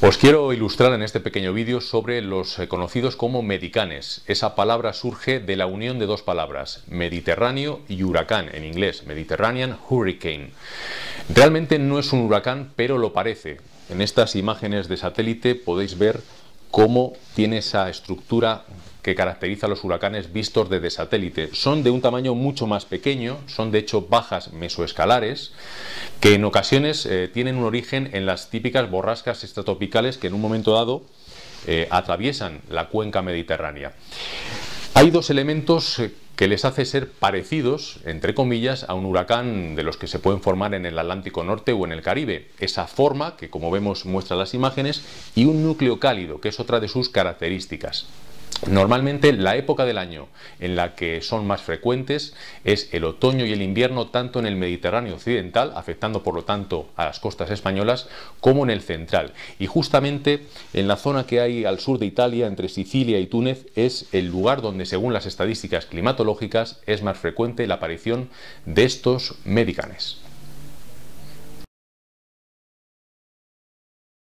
Os quiero ilustrar en este pequeño vídeo sobre los eh, conocidos como medicanes. Esa palabra surge de la unión de dos palabras, Mediterráneo y huracán, en inglés, Mediterranean Hurricane. Realmente no es un huracán, pero lo parece. En estas imágenes de satélite podéis ver cómo tiene esa estructura que caracteriza a los huracanes vistos desde satélite. Son de un tamaño mucho más pequeño, son de hecho bajas mesoescalares, que en ocasiones eh, tienen un origen en las típicas borrascas extratropicales que en un momento dado eh, atraviesan la cuenca mediterránea. Hay dos elementos eh, que les hace ser parecidos, entre comillas, a un huracán de los que se pueden formar en el Atlántico Norte o en el Caribe. Esa forma, que como vemos muestra las imágenes, y un núcleo cálido, que es otra de sus características. Normalmente la época del año en la que son más frecuentes es el otoño y el invierno tanto en el Mediterráneo occidental, afectando por lo tanto a las costas españolas, como en el central. Y justamente en la zona que hay al sur de Italia, entre Sicilia y Túnez, es el lugar donde según las estadísticas climatológicas es más frecuente la aparición de estos medicanes.